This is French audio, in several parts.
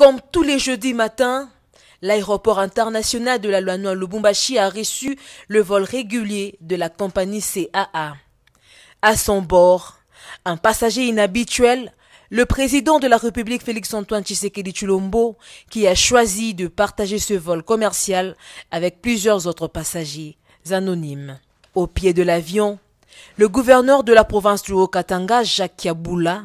Comme tous les jeudis matins, l'aéroport international de la Noire Lubumbashi a reçu le vol régulier de la compagnie CAA. À son bord, un passager inhabituel, le président de la République Félix-Antoine Tshisekedi Chulombo, qui a choisi de partager ce vol commercial avec plusieurs autres passagers anonymes. Au pied de l'avion, le gouverneur de la province du Haut-Katanga, Jacques Yaboula,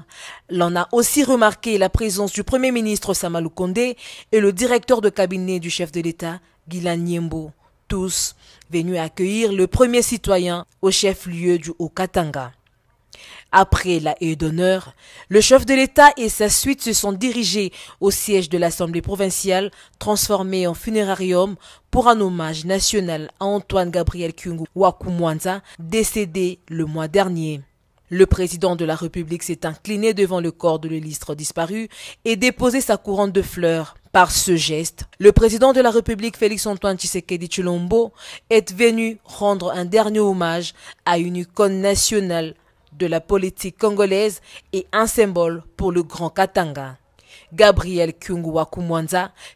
l'en a aussi remarqué la présence du Premier ministre Samalou Kondé et le directeur de cabinet du chef de l'État, Guylain Niembo, tous venus accueillir le premier citoyen au chef-lieu du Haut-Katanga. Après la haie d'honneur, le chef de l'État et sa suite se sont dirigés au siège de l'Assemblée provinciale, transformé en funérarium pour un hommage national à Antoine Gabriel Kungu Wakumwanza, décédé le mois dernier. Le président de la République s'est incliné devant le corps de l'illustre disparu et déposé sa couronne de fleurs. Par ce geste, le président de la République Félix-Antoine Tshisekedi Chulombo, est venu rendre un dernier hommage à une icône nationale de la politique congolaise et un symbole pour le Grand Katanga. Gabriel Kyungwa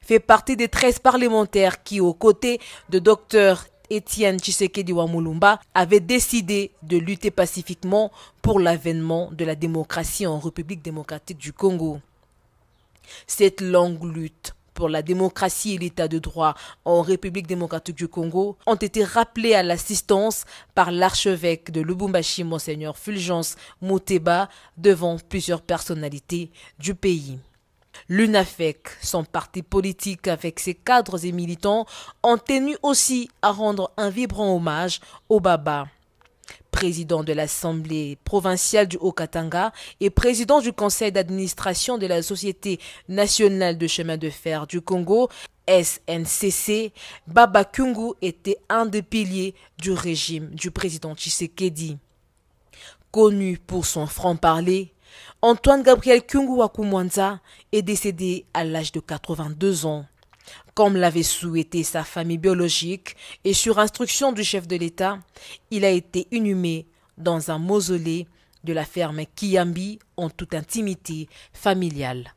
fait partie des 13 parlementaires qui, aux côtés de Dr Etienne Tshisekedi Wamulumba avaient décidé de lutter pacifiquement pour l'avènement de la démocratie en République démocratique du Congo. Cette longue lutte pour la démocratie et l'état de droit en République démocratique du Congo ont été rappelés à l'assistance par l'archevêque de Lubumbashi, Monseigneur Fulgence Moteba, devant plusieurs personnalités du pays. L'UNAFEC, son parti politique avec ses cadres et militants, ont tenu aussi à rendre un vibrant hommage au Baba président de l'Assemblée provinciale du Haut-Katanga et président du conseil d'administration de la Société nationale de chemin de fer du Congo, SNCC, Baba Kungu était un des piliers du régime du président Tshisekedi. Connu pour son franc-parler, Antoine Gabriel Kungu Wakumwanza est décédé à l'âge de 82 ans. Comme l'avait souhaité sa famille biologique et sur instruction du chef de l'État, il a été inhumé dans un mausolée de la ferme Kiambi en toute intimité familiale.